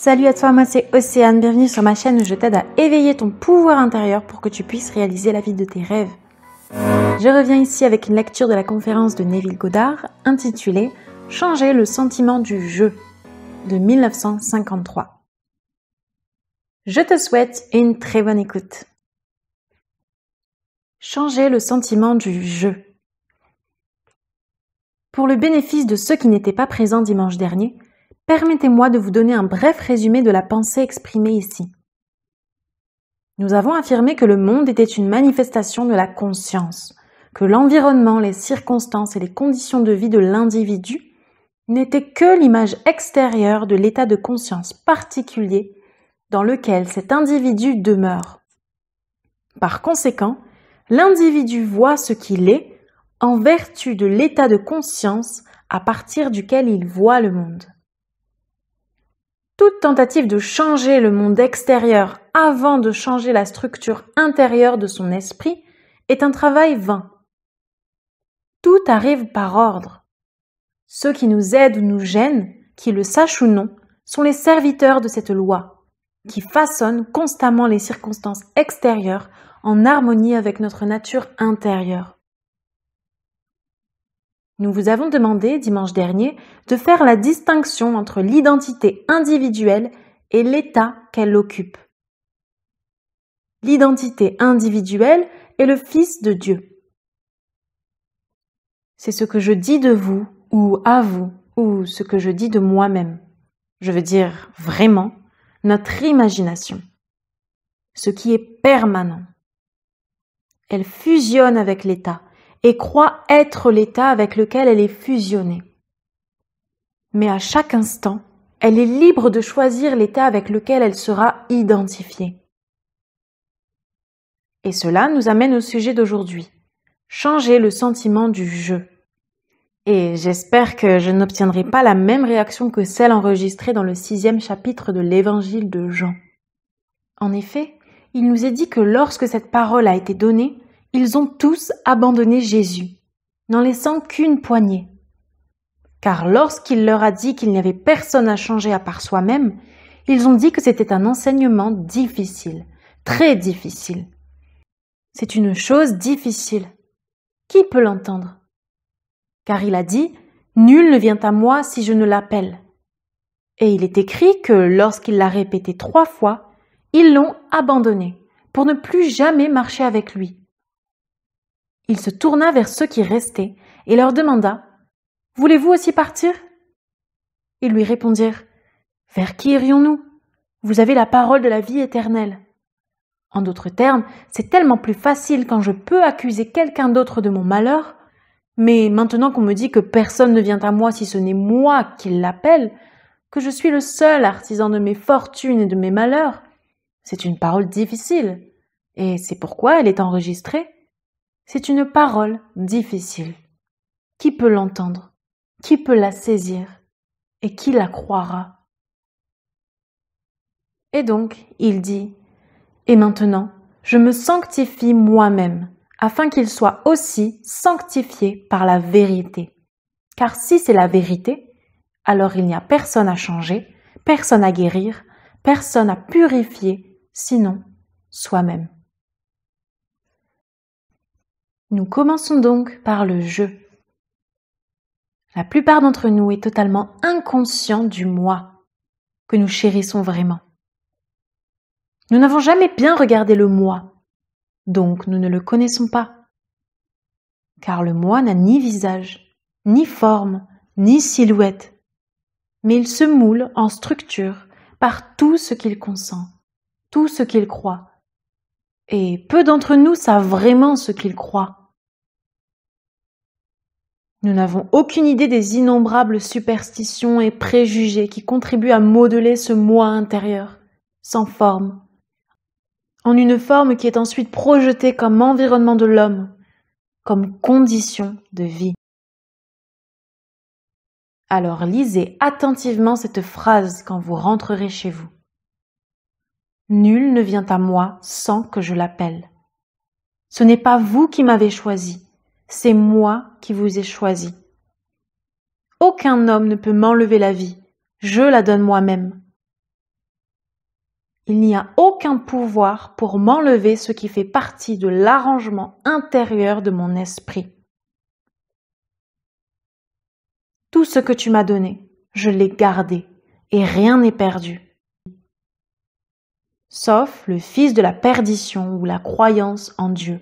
Salut à toi, moi c'est Océane, bienvenue sur ma chaîne où je t'aide à éveiller ton pouvoir intérieur pour que tu puisses réaliser la vie de tes rêves. Je reviens ici avec une lecture de la conférence de Neville Goddard intitulée Changer le sentiment du jeu de 1953. Je te souhaite une très bonne écoute. Changer le sentiment du jeu. Pour le bénéfice de ceux qui n'étaient pas présents dimanche dernier, Permettez-moi de vous donner un bref résumé de la pensée exprimée ici. Nous avons affirmé que le monde était une manifestation de la conscience, que l'environnement, les circonstances et les conditions de vie de l'individu n'étaient que l'image extérieure de l'état de conscience particulier dans lequel cet individu demeure. Par conséquent, l'individu voit ce qu'il est en vertu de l'état de conscience à partir duquel il voit le monde toute tentative de changer le monde extérieur avant de changer la structure intérieure de son esprit est un travail vain. Tout arrive par ordre. Ceux qui nous aident ou nous gênent, qui le sachent ou non, sont les serviteurs de cette loi, qui façonne constamment les circonstances extérieures en harmonie avec notre nature intérieure. Nous vous avons demandé dimanche dernier de faire la distinction entre l'identité individuelle et l'état qu'elle occupe. L'identité individuelle est le Fils de Dieu. C'est ce que je dis de vous, ou à vous, ou ce que je dis de moi-même. Je veux dire vraiment notre imagination, ce qui est permanent. Elle fusionne avec l'état, et croit être l'état avec lequel elle est fusionnée. Mais à chaque instant, elle est libre de choisir l'état avec lequel elle sera identifiée. Et cela nous amène au sujet d'aujourd'hui. Changer le sentiment du jeu. Et j'espère que je n'obtiendrai pas la même réaction que celle enregistrée dans le sixième chapitre de l'Évangile de Jean. En effet, il nous est dit que lorsque cette parole a été donnée, ils ont tous abandonné Jésus, n'en laissant qu'une poignée. Car lorsqu'il leur a dit qu'il n'y avait personne à changer à part soi-même, ils ont dit que c'était un enseignement difficile, très difficile. C'est une chose difficile. Qui peut l'entendre Car il a dit, Nul ne vient à moi si je ne l'appelle. Et il est écrit que lorsqu'il l'a répété trois fois, ils l'ont abandonné pour ne plus jamais marcher avec lui, il se tourna vers ceux qui restaient et leur demanda Voulez-vous aussi partir Ils lui répondirent Vers qui irions-nous Vous avez la parole de la vie éternelle. En d'autres termes, c'est tellement plus facile quand je peux accuser quelqu'un d'autre de mon malheur, mais maintenant qu'on me dit que personne ne vient à moi si ce n'est moi qui l'appelle, que je suis le seul artisan de mes fortunes et de mes malheurs, c'est une parole difficile, et c'est pourquoi elle est enregistrée. C'est une parole difficile. Qui peut l'entendre Qui peut la saisir Et qui la croira Et donc, il dit, Et maintenant, je me sanctifie moi-même, afin qu'il soit aussi sanctifié par la vérité. Car si c'est la vérité, alors il n'y a personne à changer, personne à guérir, personne à purifier, sinon soi-même. Nous commençons donc par le je. La plupart d'entre nous est totalement inconscient du moi que nous chérissons vraiment. Nous n'avons jamais bien regardé le moi, donc nous ne le connaissons pas. Car le moi n'a ni visage, ni forme, ni silhouette, mais il se moule en structure par tout ce qu'il consent, tout ce qu'il croit. Et peu d'entre nous savent vraiment ce qu'il croit. Nous n'avons aucune idée des innombrables superstitions et préjugés qui contribuent à modeler ce moi intérieur, sans forme, en une forme qui est ensuite projetée comme environnement de l'homme, comme condition de vie. Alors lisez attentivement cette phrase quand vous rentrerez chez vous. Nul ne vient à moi sans que je l'appelle. Ce n'est pas vous qui m'avez choisi, c'est moi qui vous ai choisi. Aucun homme ne peut m'enlever la vie, je la donne moi-même. Il n'y a aucun pouvoir pour m'enlever ce qui fait partie de l'arrangement intérieur de mon esprit. Tout ce que tu m'as donné, je l'ai gardé, et rien n'est perdu. Sauf le fils de la perdition ou la croyance en Dieu.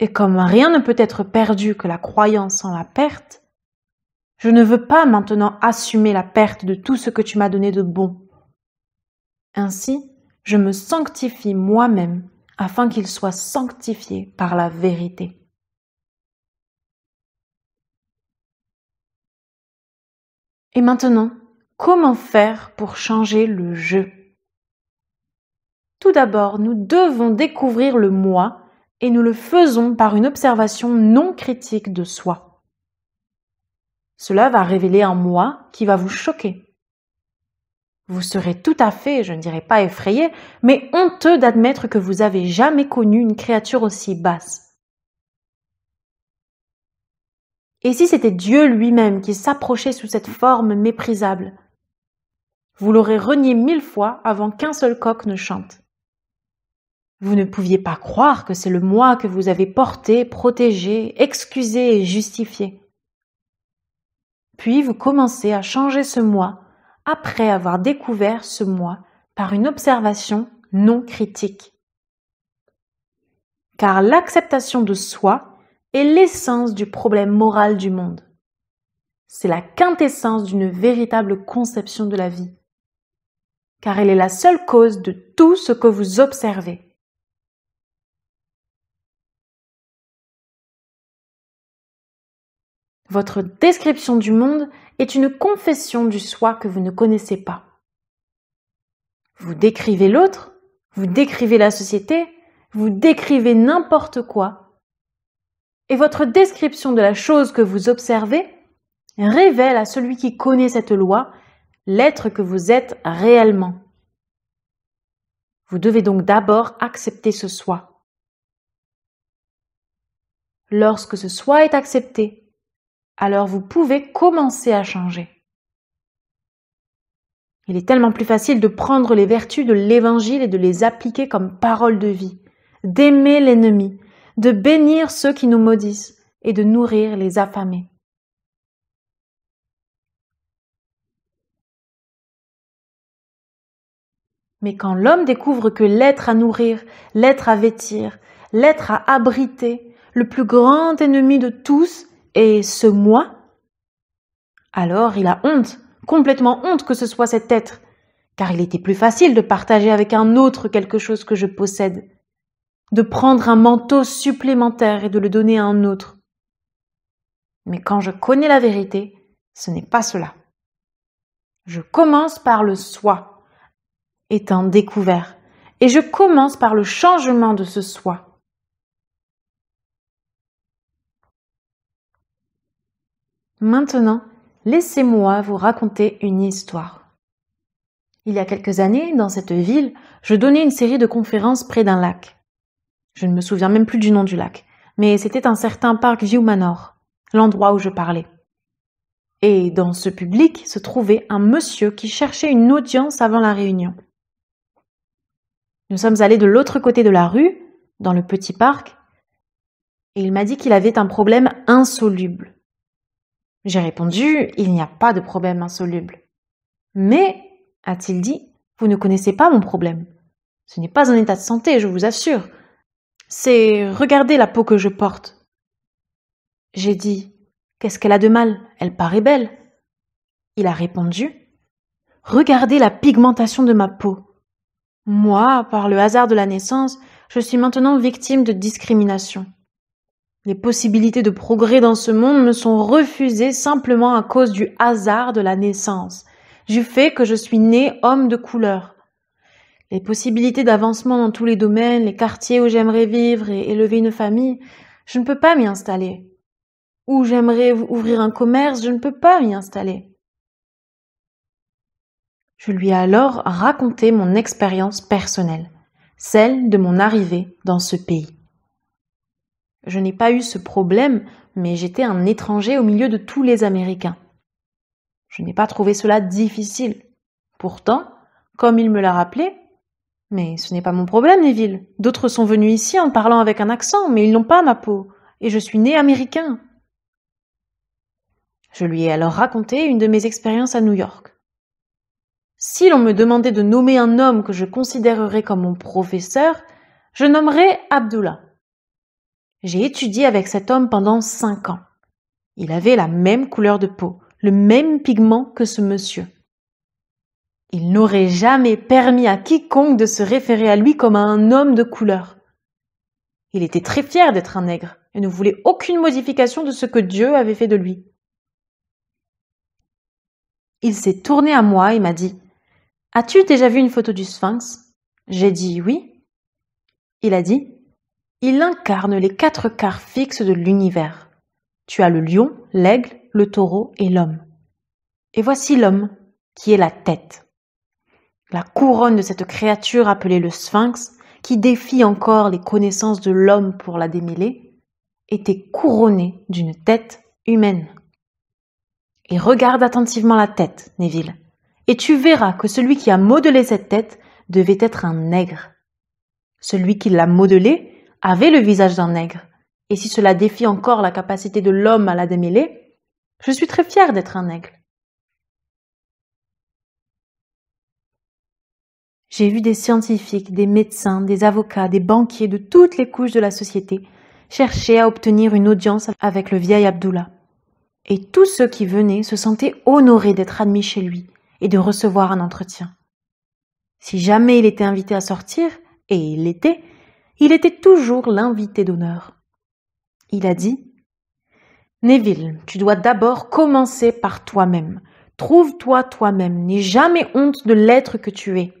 Et comme rien ne peut être perdu que la croyance en la perte, je ne veux pas maintenant assumer la perte de tout ce que tu m'as donné de bon. Ainsi, je me sanctifie moi-même afin qu'il soit sanctifié par la vérité. Et maintenant, comment faire pour changer le jeu Tout d'abord, nous devons découvrir le moi et nous le faisons par une observation non critique de soi. Cela va révéler un moi qui va vous choquer. Vous serez tout à fait, je ne dirais pas effrayé, mais honteux d'admettre que vous avez jamais connu une créature aussi basse. Et si c'était Dieu lui-même qui s'approchait sous cette forme méprisable Vous l'aurez renié mille fois avant qu'un seul coq ne chante. Vous ne pouviez pas croire que c'est le moi que vous avez porté, protégé, excusé et justifié. Puis vous commencez à changer ce moi après avoir découvert ce moi par une observation non critique. Car l'acceptation de soi est l'essence du problème moral du monde. C'est la quintessence d'une véritable conception de la vie. Car elle est la seule cause de tout ce que vous observez. Votre description du monde est une confession du soi que vous ne connaissez pas. Vous décrivez l'autre, vous décrivez la société, vous décrivez n'importe quoi. Et votre description de la chose que vous observez révèle à celui qui connaît cette loi l'être que vous êtes réellement. Vous devez donc d'abord accepter ce soi. Lorsque ce soi est accepté, alors vous pouvez commencer à changer. Il est tellement plus facile de prendre les vertus de l'Évangile et de les appliquer comme parole de vie, d'aimer l'ennemi, de bénir ceux qui nous maudissent et de nourrir les affamés. Mais quand l'homme découvre que l'être à nourrir, l'être à vêtir, l'être à abriter, le plus grand ennemi de tous, et ce moi, alors il a honte, complètement honte que ce soit cet être, car il était plus facile de partager avec un autre quelque chose que je possède, de prendre un manteau supplémentaire et de le donner à un autre. Mais quand je connais la vérité, ce n'est pas cela. Je commence par le soi, étant découvert, et je commence par le changement de ce soi. Maintenant, laissez-moi vous raconter une histoire. Il y a quelques années, dans cette ville, je donnais une série de conférences près d'un lac. Je ne me souviens même plus du nom du lac, mais c'était un certain parc View Manor, l'endroit où je parlais. Et dans ce public se trouvait un monsieur qui cherchait une audience avant la réunion. Nous sommes allés de l'autre côté de la rue, dans le petit parc, et il m'a dit qu'il avait un problème insoluble. J'ai répondu, il n'y a pas de problème insoluble. Mais, a-t-il dit, vous ne connaissez pas mon problème. Ce n'est pas un état de santé, je vous assure. C'est regardez la peau que je porte. J'ai dit, qu'est-ce qu'elle a de mal Elle paraît belle. Il a répondu, regardez la pigmentation de ma peau. Moi, par le hasard de la naissance, je suis maintenant victime de discrimination. Les possibilités de progrès dans ce monde me sont refusées simplement à cause du hasard de la naissance, du fait que je suis né homme de couleur. Les possibilités d'avancement dans tous les domaines, les quartiers où j'aimerais vivre et élever une famille, je ne peux pas m'y installer. Où j'aimerais ouvrir un commerce, je ne peux pas m'y installer. Je lui ai alors raconté mon expérience personnelle, celle de mon arrivée dans ce pays. Je n'ai pas eu ce problème, mais j'étais un étranger au milieu de tous les Américains. Je n'ai pas trouvé cela difficile. Pourtant, comme il me l'a rappelé, mais ce n'est pas mon problème, Neville. D'autres sont venus ici en parlant avec un accent, mais ils n'ont pas ma peau, et je suis né américain. Je lui ai alors raconté une de mes expériences à New York. Si l'on me demandait de nommer un homme que je considérerais comme mon professeur, je nommerais Abdullah. J'ai étudié avec cet homme pendant cinq ans. Il avait la même couleur de peau, le même pigment que ce monsieur. Il n'aurait jamais permis à quiconque de se référer à lui comme à un homme de couleur. Il était très fier d'être un nègre et ne voulait aucune modification de ce que Dieu avait fait de lui. Il s'est tourné à moi et m'a dit As-tu déjà vu une photo du sphinx J'ai dit oui. Il a dit il incarne les quatre quarts fixes de l'univers. Tu as le lion, l'aigle, le taureau et l'homme. Et voici l'homme, qui est la tête. La couronne de cette créature appelée le sphinx, qui défie encore les connaissances de l'homme pour la démêler, était couronnée d'une tête humaine. Et regarde attentivement la tête, Neville, et tu verras que celui qui a modelé cette tête devait être un nègre. Celui qui l'a modelée avait le visage d'un nègre, et si cela défie encore la capacité de l'homme à la démêler, je suis très fière d'être un nègre. J'ai vu des scientifiques, des médecins, des avocats, des banquiers de toutes les couches de la société chercher à obtenir une audience avec le vieil Abdullah. Et tous ceux qui venaient se sentaient honorés d'être admis chez lui et de recevoir un entretien. Si jamais il était invité à sortir, et il l'était, il était toujours l'invité d'honneur. Il a dit Neville, tu dois d'abord commencer par toi-même. Trouve-toi toi-même, n'aie jamais honte de l'être que tu es.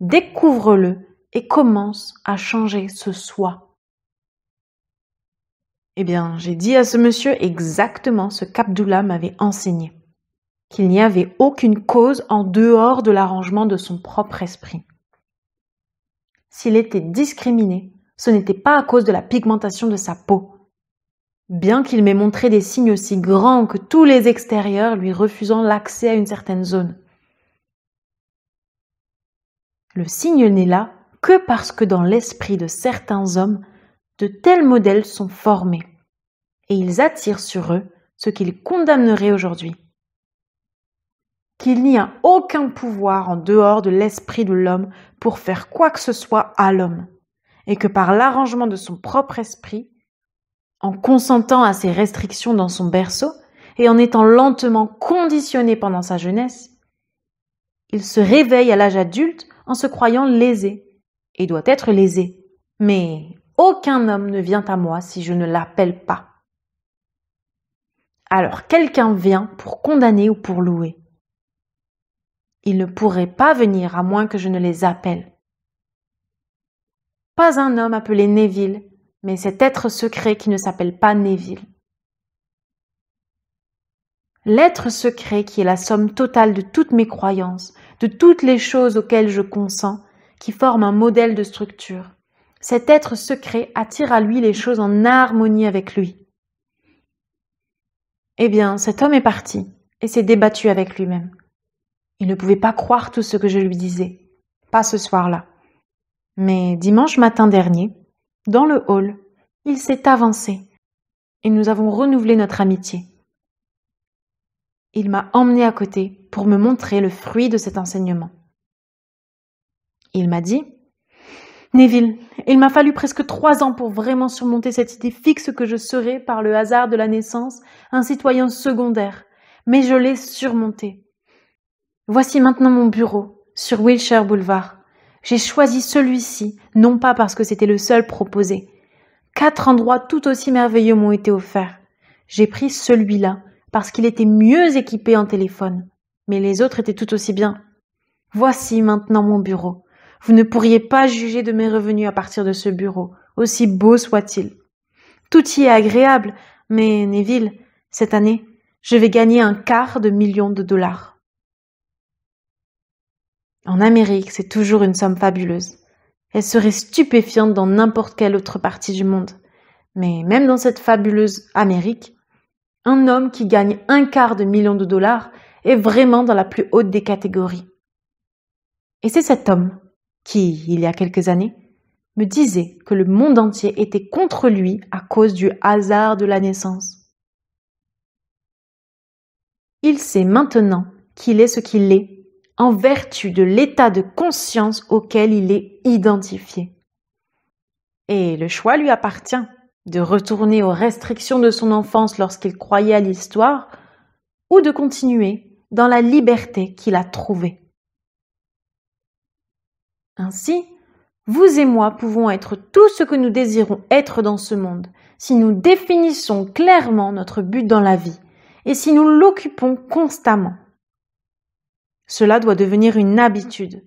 Découvre-le et commence à changer ce soi. Eh bien, j'ai dit à ce monsieur exactement ce qu'Abdullah m'avait enseigné, qu'il n'y avait aucune cause en dehors de l'arrangement de son propre esprit s'il était discriminé, ce n'était pas à cause de la pigmentation de sa peau. Bien qu'il m'ait montré des signes aussi grands que tous les extérieurs lui refusant l'accès à une certaine zone. Le signe n'est là que parce que dans l'esprit de certains hommes, de tels modèles sont formés, et ils attirent sur eux ce qu'ils condamneraient aujourd'hui qu'il n'y a aucun pouvoir en dehors de l'esprit de l'homme pour faire quoi que ce soit à l'homme, et que par l'arrangement de son propre esprit, en consentant à ses restrictions dans son berceau, et en étant lentement conditionné pendant sa jeunesse, il se réveille à l'âge adulte en se croyant lésé, et doit être lésé. Mais aucun homme ne vient à moi si je ne l'appelle pas. Alors quelqu'un vient pour condamner ou pour louer. Ils ne pourraient pas venir à moins que je ne les appelle. Pas un homme appelé Neville, mais cet être secret qui ne s'appelle pas Neville. L'être secret qui est la somme totale de toutes mes croyances, de toutes les choses auxquelles je consens, qui forme un modèle de structure. Cet être secret attire à lui les choses en harmonie avec lui. Eh bien, cet homme est parti et s'est débattu avec lui-même. Il ne pouvait pas croire tout ce que je lui disais. Pas ce soir-là. Mais dimanche matin dernier, dans le hall, il s'est avancé et nous avons renouvelé notre amitié. Il m'a emmené à côté pour me montrer le fruit de cet enseignement. Il m'a dit Neville, il m'a fallu presque trois ans pour vraiment surmonter cette idée fixe que je serais, par le hasard de la naissance, un citoyen secondaire, mais je l'ai surmonté. Voici maintenant mon bureau, sur Wilshire Boulevard. J'ai choisi celui-ci, non pas parce que c'était le seul proposé. Quatre endroits tout aussi merveilleux m'ont été offerts. J'ai pris celui-là, parce qu'il était mieux équipé en téléphone. Mais les autres étaient tout aussi bien. Voici maintenant mon bureau. Vous ne pourriez pas juger de mes revenus à partir de ce bureau, aussi beau soit-il. Tout y est agréable, mais Neville, cette année, je vais gagner un quart de million de dollars. En Amérique, c'est toujours une somme fabuleuse. Elle serait stupéfiante dans n'importe quelle autre partie du monde. Mais même dans cette fabuleuse Amérique, un homme qui gagne un quart de million de dollars est vraiment dans la plus haute des catégories. Et c'est cet homme qui, il y a quelques années, me disait que le monde entier était contre lui à cause du hasard de la naissance. Il sait maintenant qu'il est ce qu'il est en vertu de l'état de conscience auquel il est identifié. Et le choix lui appartient de retourner aux restrictions de son enfance lorsqu'il croyait à l'histoire, ou de continuer dans la liberté qu'il a trouvée. Ainsi, vous et moi pouvons être tout ce que nous désirons être dans ce monde si nous définissons clairement notre but dans la vie et si nous l'occupons constamment. Cela doit devenir une habitude.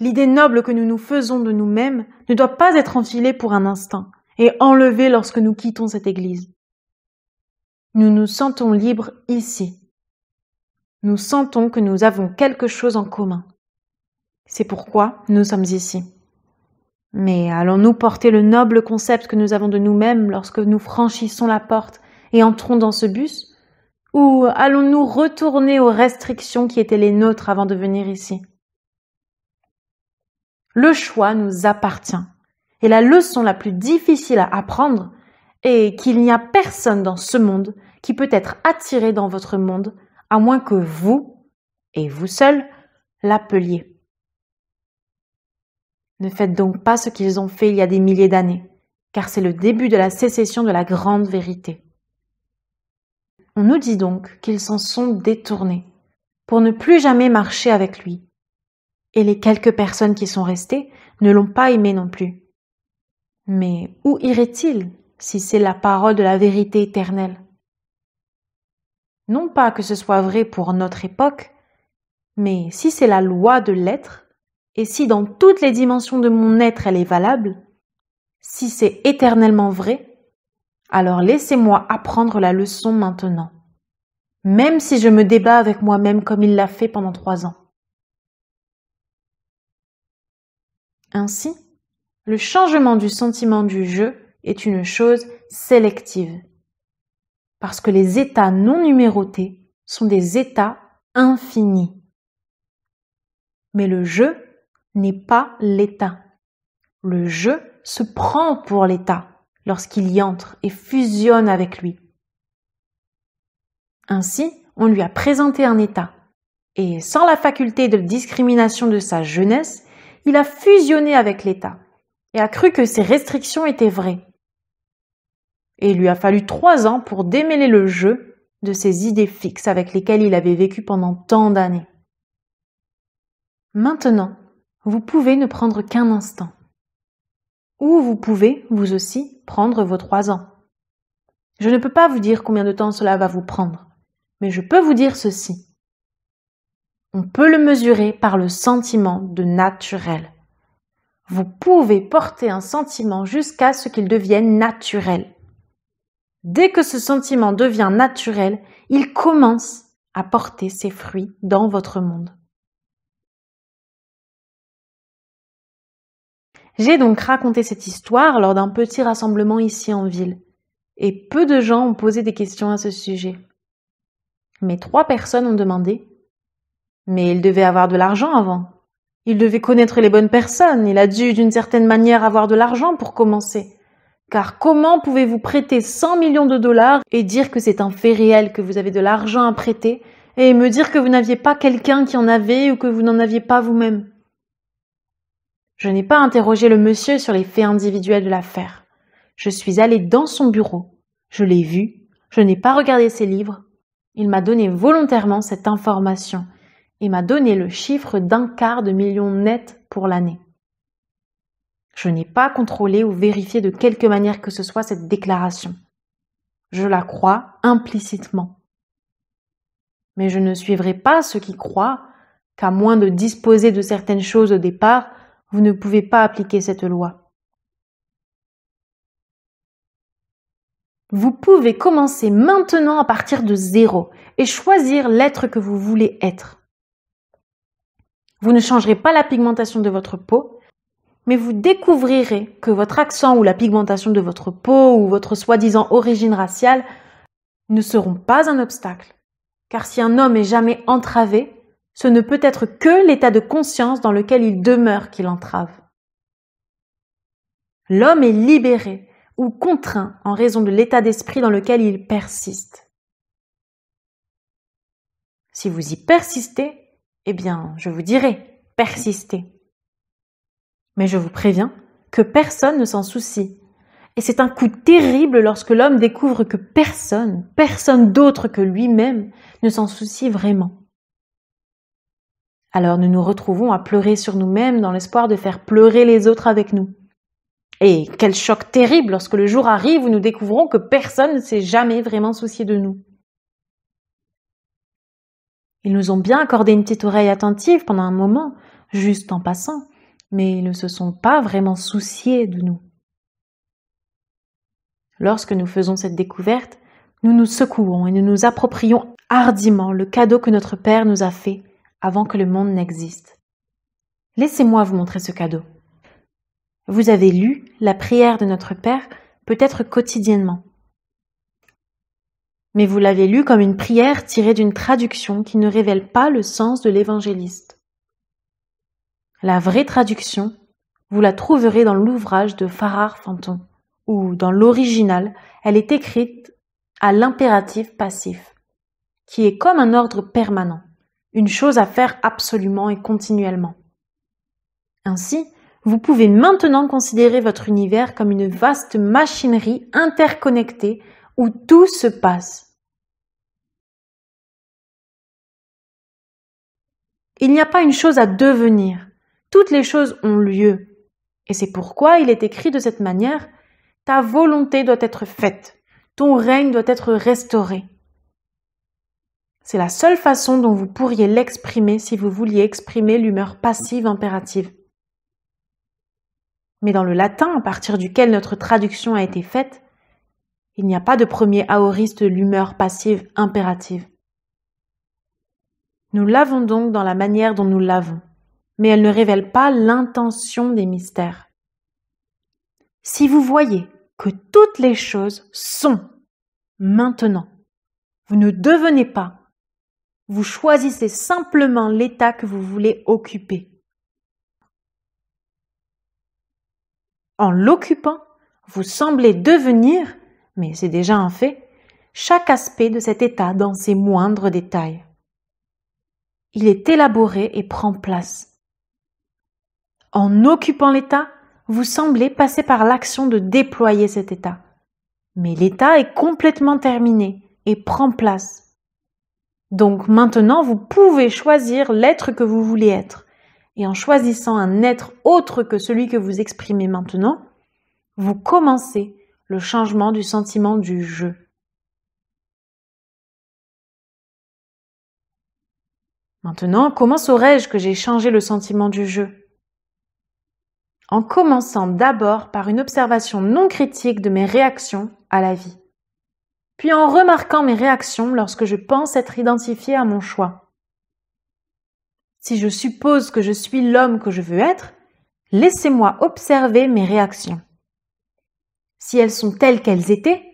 L'idée noble que nous nous faisons de nous-mêmes ne doit pas être enfilée pour un instant et enlevée lorsque nous quittons cette Église. Nous nous sentons libres ici. Nous sentons que nous avons quelque chose en commun. C'est pourquoi nous sommes ici. Mais allons-nous porter le noble concept que nous avons de nous-mêmes lorsque nous franchissons la porte et entrons dans ce bus ou allons-nous retourner aux restrictions qui étaient les nôtres avant de venir ici Le choix nous appartient. Et la leçon la plus difficile à apprendre est qu'il n'y a personne dans ce monde qui peut être attiré dans votre monde, à moins que vous, et vous seul, l'appeliez. Ne faites donc pas ce qu'ils ont fait il y a des milliers d'années, car c'est le début de la sécession de la grande vérité. On nous dit donc qu'ils s'en sont détournés pour ne plus jamais marcher avec lui. Et les quelques personnes qui sont restées ne l'ont pas aimé non plus. Mais où irait-il si c'est la parole de la vérité éternelle Non pas que ce soit vrai pour notre époque, mais si c'est la loi de l'être, et si dans toutes les dimensions de mon être elle est valable, si c'est éternellement vrai, alors laissez-moi apprendre la leçon maintenant, même si je me débat avec moi-même comme il l'a fait pendant trois ans. Ainsi, le changement du sentiment du jeu est une chose sélective, parce que les états non numérotés sont des états infinis. Mais le jeu n'est pas l'état. Le jeu se prend pour l'état lorsqu'il y entre et fusionne avec lui. Ainsi, on lui a présenté un état, et sans la faculté de discrimination de sa jeunesse, il a fusionné avec l'État et a cru que ses restrictions étaient vraies. Et il lui a fallu trois ans pour démêler le jeu de ses idées fixes avec lesquelles il avait vécu pendant tant d'années. Maintenant, vous pouvez ne prendre qu'un instant ou vous pouvez, vous aussi, prendre vos trois ans. Je ne peux pas vous dire combien de temps cela va vous prendre, mais je peux vous dire ceci. On peut le mesurer par le sentiment de naturel. Vous pouvez porter un sentiment jusqu'à ce qu'il devienne naturel. Dès que ce sentiment devient naturel, il commence à porter ses fruits dans votre monde. J'ai donc raconté cette histoire lors d'un petit rassemblement ici en ville, et peu de gens ont posé des questions à ce sujet. Mais trois personnes ont demandé. Mais il devait avoir de l'argent avant. Il devait connaître les bonnes personnes, il a dû d'une certaine manière avoir de l'argent pour commencer. Car comment pouvez-vous prêter 100 millions de dollars et dire que c'est un fait réel que vous avez de l'argent à prêter et me dire que vous n'aviez pas quelqu'un qui en avait ou que vous n'en aviez pas vous-même je n'ai pas interrogé le monsieur sur les faits individuels de l'affaire. Je suis allée dans son bureau. Je l'ai vu. Je n'ai pas regardé ses livres. Il m'a donné volontairement cette information et m'a donné le chiffre d'un quart de million net pour l'année. Je n'ai pas contrôlé ou vérifié de quelque manière que ce soit cette déclaration. Je la crois implicitement. Mais je ne suivrai pas ceux qui croient qu'à moins de disposer de certaines choses au départ, vous ne pouvez pas appliquer cette loi. Vous pouvez commencer maintenant à partir de zéro et choisir l'être que vous voulez être. Vous ne changerez pas la pigmentation de votre peau, mais vous découvrirez que votre accent ou la pigmentation de votre peau ou votre soi-disant origine raciale ne seront pas un obstacle. Car si un homme est jamais entravé, ce ne peut être que l'état de conscience dans lequel il demeure qui l'entrave. L'homme est libéré ou contraint en raison de l'état d'esprit dans lequel il persiste. Si vous y persistez, eh bien, je vous dirai, persistez. Mais je vous préviens que personne ne s'en soucie. Et c'est un coup terrible lorsque l'homme découvre que personne, personne d'autre que lui-même ne s'en soucie vraiment alors nous nous retrouvons à pleurer sur nous-mêmes dans l'espoir de faire pleurer les autres avec nous. Et quel choc terrible lorsque le jour arrive où nous découvrons que personne ne s'est jamais vraiment soucié de nous. Ils nous ont bien accordé une petite oreille attentive pendant un moment, juste en passant, mais ils ne se sont pas vraiment souciés de nous. Lorsque nous faisons cette découverte, nous nous secouons et nous nous approprions hardiment le cadeau que notre Père nous a fait avant que le monde n'existe. Laissez-moi vous montrer ce cadeau. Vous avez lu la prière de notre Père peut-être quotidiennement. Mais vous l'avez lu comme une prière tirée d'une traduction qui ne révèle pas le sens de l'évangéliste. La vraie traduction, vous la trouverez dans l'ouvrage de Farrar Fanton, où, dans l'original, elle est écrite à l'impératif passif, qui est comme un ordre permanent une chose à faire absolument et continuellement. Ainsi, vous pouvez maintenant considérer votre univers comme une vaste machinerie interconnectée où tout se passe. Il n'y a pas une chose à devenir. Toutes les choses ont lieu. Et c'est pourquoi il est écrit de cette manière, ta volonté doit être faite, ton règne doit être restauré. C'est la seule façon dont vous pourriez l'exprimer si vous vouliez exprimer l'humeur passive impérative. Mais dans le latin, à partir duquel notre traduction a été faite, il n'y a pas de premier aoriste de l'humeur passive impérative. Nous l'avons donc dans la manière dont nous l'avons, mais elle ne révèle pas l'intention des mystères. Si vous voyez que toutes les choses sont maintenant, vous ne devenez pas vous choisissez simplement l'état que vous voulez occuper. En l'occupant, vous semblez devenir, mais c'est déjà un fait, chaque aspect de cet état dans ses moindres détails. Il est élaboré et prend place. En occupant l'état, vous semblez passer par l'action de déployer cet état. Mais l'état est complètement terminé et prend place. Donc maintenant, vous pouvez choisir l'être que vous voulez être. Et en choisissant un être autre que celui que vous exprimez maintenant, vous commencez le changement du sentiment du jeu. Maintenant, comment saurais-je que j'ai changé le sentiment du jeu En commençant d'abord par une observation non critique de mes réactions à la vie puis en remarquant mes réactions lorsque je pense être identifié à mon choix. Si je suppose que je suis l'homme que je veux être, laissez-moi observer mes réactions. Si elles sont telles qu'elles étaient,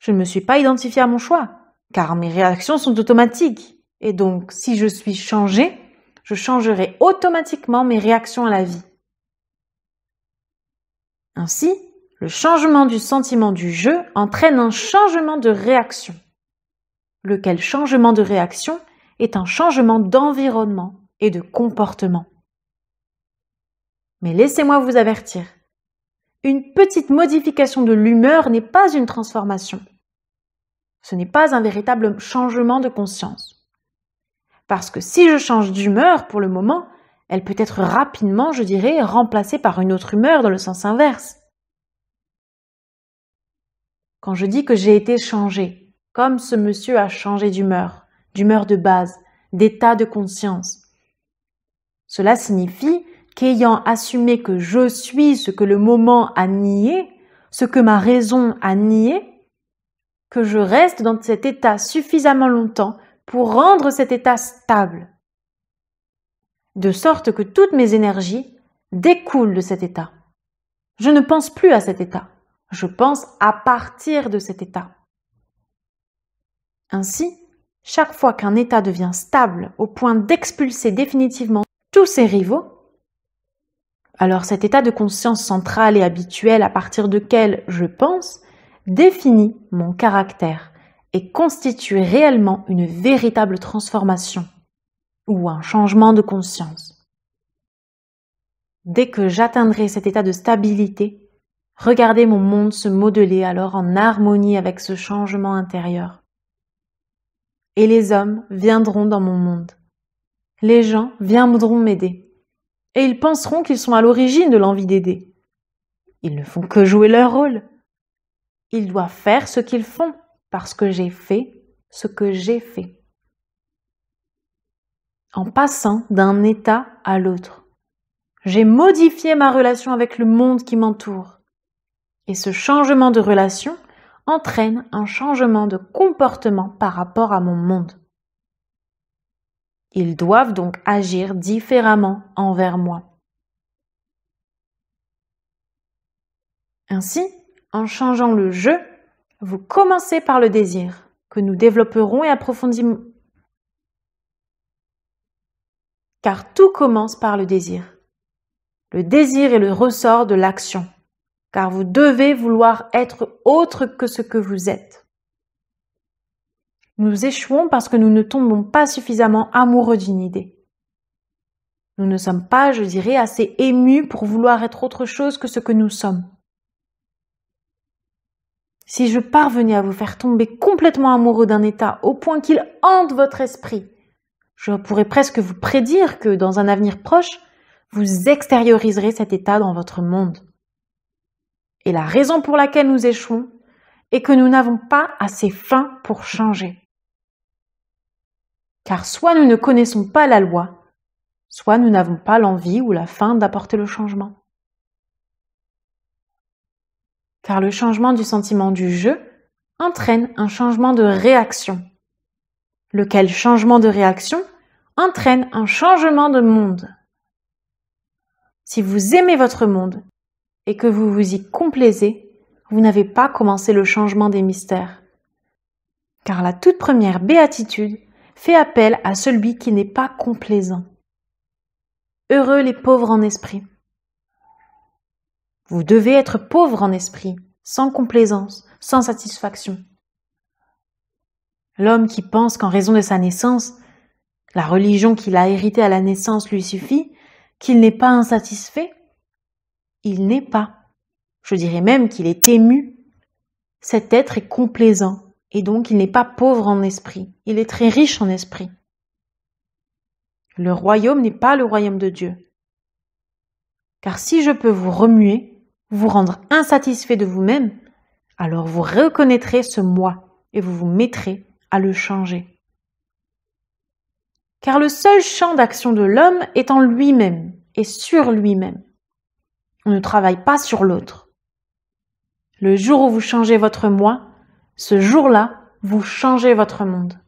je ne me suis pas identifié à mon choix, car mes réactions sont automatiques. Et donc, si je suis changé, je changerai automatiquement mes réactions à la vie. Ainsi, le changement du sentiment du jeu entraîne un changement de réaction, lequel changement de réaction est un changement d'environnement et de comportement. Mais laissez-moi vous avertir, une petite modification de l'humeur n'est pas une transformation. Ce n'est pas un véritable changement de conscience. Parce que si je change d'humeur pour le moment, elle peut être rapidement, je dirais, remplacée par une autre humeur dans le sens inverse. Quand je dis que j'ai été changé, comme ce monsieur a changé d'humeur, d'humeur de base, d'état de conscience. Cela signifie qu'ayant assumé que je suis ce que le moment a nié, ce que ma raison a nié, que je reste dans cet état suffisamment longtemps pour rendre cet état stable, de sorte que toutes mes énergies découlent de cet état. Je ne pense plus à cet état je pense à partir de cet état. Ainsi, chaque fois qu'un état devient stable au point d'expulser définitivement tous ses rivaux, alors cet état de conscience centrale et habituel à partir duquel je pense définit mon caractère et constitue réellement une véritable transformation ou un changement de conscience. Dès que j'atteindrai cet état de stabilité, Regardez mon monde se modeler alors en harmonie avec ce changement intérieur. Et les hommes viendront dans mon monde. Les gens viendront m'aider. Et ils penseront qu'ils sont à l'origine de l'envie d'aider. Ils ne font que jouer leur rôle. Ils doivent faire ce qu'ils font parce que j'ai fait ce que j'ai fait. En passant d'un état à l'autre. J'ai modifié ma relation avec le monde qui m'entoure. Et ce changement de relation entraîne un changement de comportement par rapport à mon monde. Ils doivent donc agir différemment envers moi. Ainsi, en changeant le jeu, vous commencez par le désir, que nous développerons et approfondirons. Car tout commence par le désir. Le désir est le ressort de l'action car vous devez vouloir être autre que ce que vous êtes. Nous échouons parce que nous ne tombons pas suffisamment amoureux d'une idée. Nous ne sommes pas, je dirais, assez émus pour vouloir être autre chose que ce que nous sommes. Si je parvenais à vous faire tomber complètement amoureux d'un état au point qu'il hante votre esprit, je pourrais presque vous prédire que dans un avenir proche, vous extérioriserez cet état dans votre monde. Et la raison pour laquelle nous échouons est que nous n'avons pas assez faim pour changer. Car soit nous ne connaissons pas la loi, soit nous n'avons pas l'envie ou la faim d'apporter le changement. Car le changement du sentiment du jeu entraîne un changement de réaction, lequel changement de réaction entraîne un changement de monde. Si vous aimez votre monde, et que vous vous y complaisez, vous n'avez pas commencé le changement des mystères. Car la toute première béatitude fait appel à celui qui n'est pas complaisant. Heureux les pauvres en esprit. Vous devez être pauvre en esprit, sans complaisance, sans satisfaction. L'homme qui pense qu'en raison de sa naissance, la religion qu'il a héritée à la naissance lui suffit, qu'il n'est pas insatisfait, il n'est pas. Je dirais même qu'il est ému. Cet être est complaisant et donc il n'est pas pauvre en esprit, il est très riche en esprit. Le royaume n'est pas le royaume de Dieu. Car si je peux vous remuer, vous rendre insatisfait de vous-même, alors vous reconnaîtrez ce moi et vous vous mettrez à le changer. Car le seul champ d'action de l'homme est en lui-même et sur lui-même. On ne travaille pas sur l'autre. Le jour où vous changez votre moi, ce jour-là, vous changez votre monde.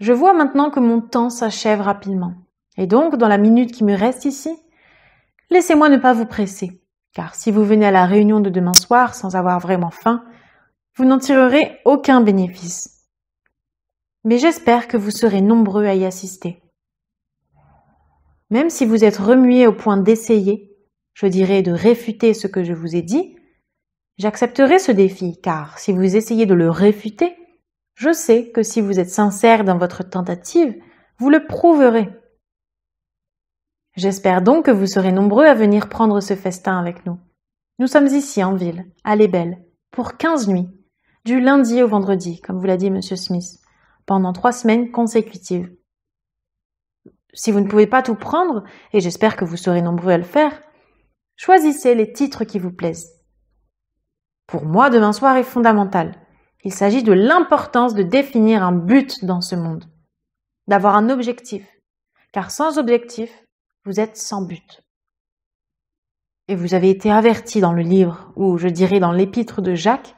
Je vois maintenant que mon temps s'achève rapidement. Et donc, dans la minute qui me reste ici, laissez-moi ne pas vous presser, car si vous venez à la réunion de demain soir sans avoir vraiment faim, vous n'en tirerez aucun bénéfice. Mais j'espère que vous serez nombreux à y assister. Même si vous êtes remué au point d'essayer, je dirais de réfuter ce que je vous ai dit, j'accepterai ce défi, car si vous essayez de le réfuter, je sais que si vous êtes sincère dans votre tentative, vous le prouverez. J'espère donc que vous serez nombreux à venir prendre ce festin avec nous. Nous sommes ici en ville, à Lébelle, pour 15 nuits, du lundi au vendredi, comme vous l'a dit M. Smith, pendant trois semaines consécutives si vous ne pouvez pas tout prendre, et j'espère que vous serez nombreux à le faire, choisissez les titres qui vous plaisent. Pour moi, demain soir est fondamental. Il s'agit de l'importance de définir un but dans ce monde, d'avoir un objectif, car sans objectif, vous êtes sans but. Et vous avez été averti dans le livre, ou je dirais dans l'épître de Jacques,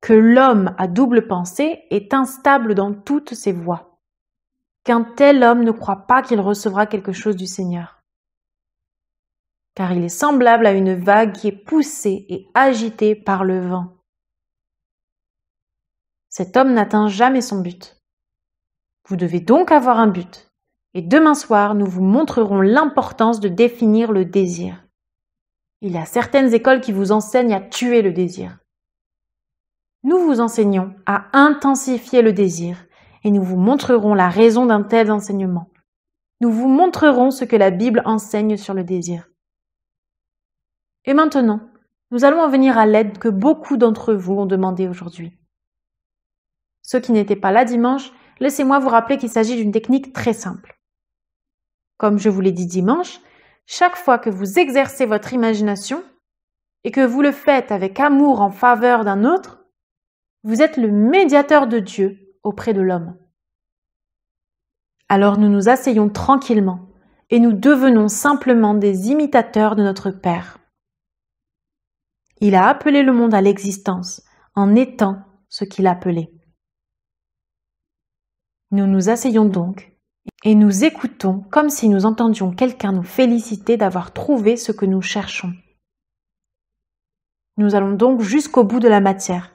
que l'homme à double pensée est instable dans toutes ses voies qu'un tel homme ne croit pas qu'il recevra quelque chose du Seigneur. Car il est semblable à une vague qui est poussée et agitée par le vent. Cet homme n'atteint jamais son but. Vous devez donc avoir un but, et demain soir nous vous montrerons l'importance de définir le désir. Il y a certaines écoles qui vous enseignent à tuer le désir. Nous vous enseignons à intensifier le désir et nous vous montrerons la raison d'un tel enseignement. Nous vous montrerons ce que la Bible enseigne sur le désir. Et maintenant, nous allons en venir à l'aide que beaucoup d'entre vous ont demandé aujourd'hui. Ceux qui n'étaient pas là dimanche, laissez-moi vous rappeler qu'il s'agit d'une technique très simple. Comme je vous l'ai dit dimanche, chaque fois que vous exercez votre imagination et que vous le faites avec amour en faveur d'un autre, vous êtes le médiateur de Dieu auprès de l'homme. Alors nous nous asseyons tranquillement et nous devenons simplement des imitateurs de notre Père. Il a appelé le monde à l'existence en étant ce qu'il appelait. Nous nous asseyons donc et nous écoutons comme si nous entendions quelqu'un nous féliciter d'avoir trouvé ce que nous cherchons. Nous allons donc jusqu'au bout de la matière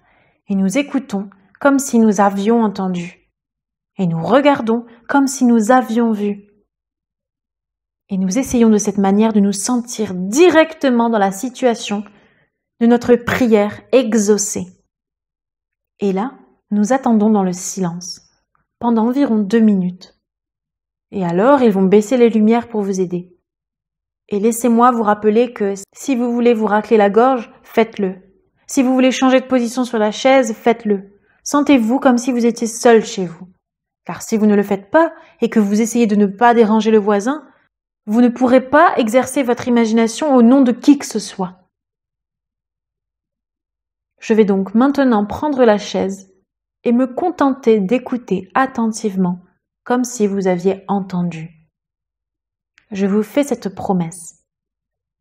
et nous écoutons comme si nous avions entendu, et nous regardons comme si nous avions vu. Et nous essayons de cette manière de nous sentir directement dans la situation de notre prière exaucée. Et là, nous attendons dans le silence, pendant environ deux minutes. Et alors, ils vont baisser les lumières pour vous aider. Et laissez-moi vous rappeler que si vous voulez vous racler la gorge, faites-le. Si vous voulez changer de position sur la chaise, faites-le. Sentez-vous comme si vous étiez seul chez vous. Car si vous ne le faites pas et que vous essayez de ne pas déranger le voisin, vous ne pourrez pas exercer votre imagination au nom de qui que ce soit. Je vais donc maintenant prendre la chaise et me contenter d'écouter attentivement, comme si vous aviez entendu. Je vous fais cette promesse.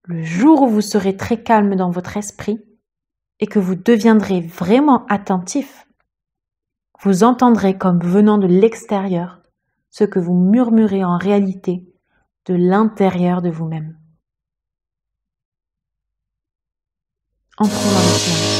Le jour où vous serez très calme dans votre esprit et que vous deviendrez vraiment attentif, vous entendrez comme venant de l'extérieur ce que vous murmurez en réalité de l'intérieur de vous-même. Entrons dans